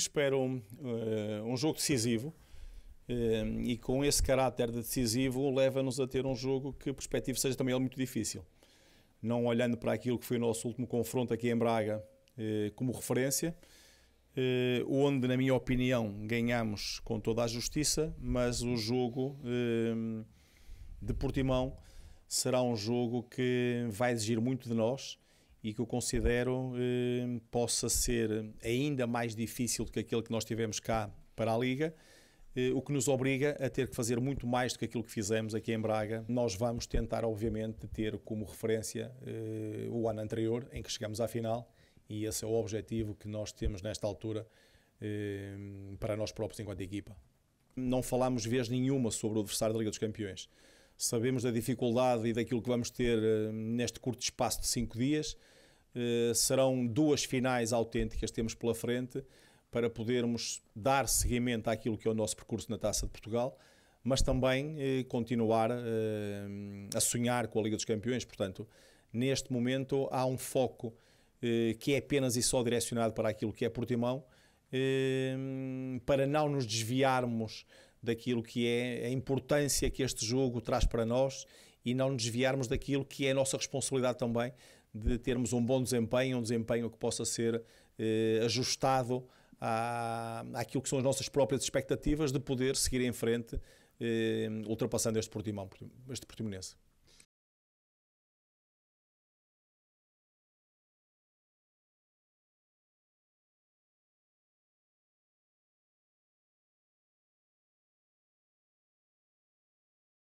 Espero um, eh, um jogo decisivo eh, e com esse caráter de decisivo leva-nos a ter um jogo que, perspectiva, seja também muito difícil. Não olhando para aquilo que foi o nosso último confronto aqui em Braga eh, como referência, onde, na minha opinião, ganhamos com toda a justiça, mas o jogo de Portimão será um jogo que vai exigir muito de nós e que eu considero eh, possa ser ainda mais difícil do que aquele que nós tivemos cá para a Liga, eh, o que nos obriga a ter que fazer muito mais do que aquilo que fizemos aqui em Braga. Nós vamos tentar, obviamente, ter como referência eh, o ano anterior, em que chegamos à final, e esse é o objetivo que nós temos nesta altura eh, para nós próprios enquanto equipa. Não falámos vez nenhuma sobre o adversário da Liga dos Campeões. Sabemos da dificuldade e daquilo que vamos ter eh, neste curto espaço de cinco dias eh, serão duas finais autênticas que temos pela frente para podermos dar seguimento àquilo que é o nosso percurso na Taça de Portugal, mas também eh, continuar eh, a sonhar com a Liga dos Campeões. Portanto, neste momento há um foco que é apenas e só direcionado para aquilo que é Portimão, para não nos desviarmos daquilo que é a importância que este jogo traz para nós e não nos desviarmos daquilo que é a nossa responsabilidade também de termos um bom desempenho, um desempenho que possa ser eh, ajustado à, àquilo que são as nossas próprias expectativas de poder seguir em frente, eh, ultrapassando este Portimão, este Portimonense.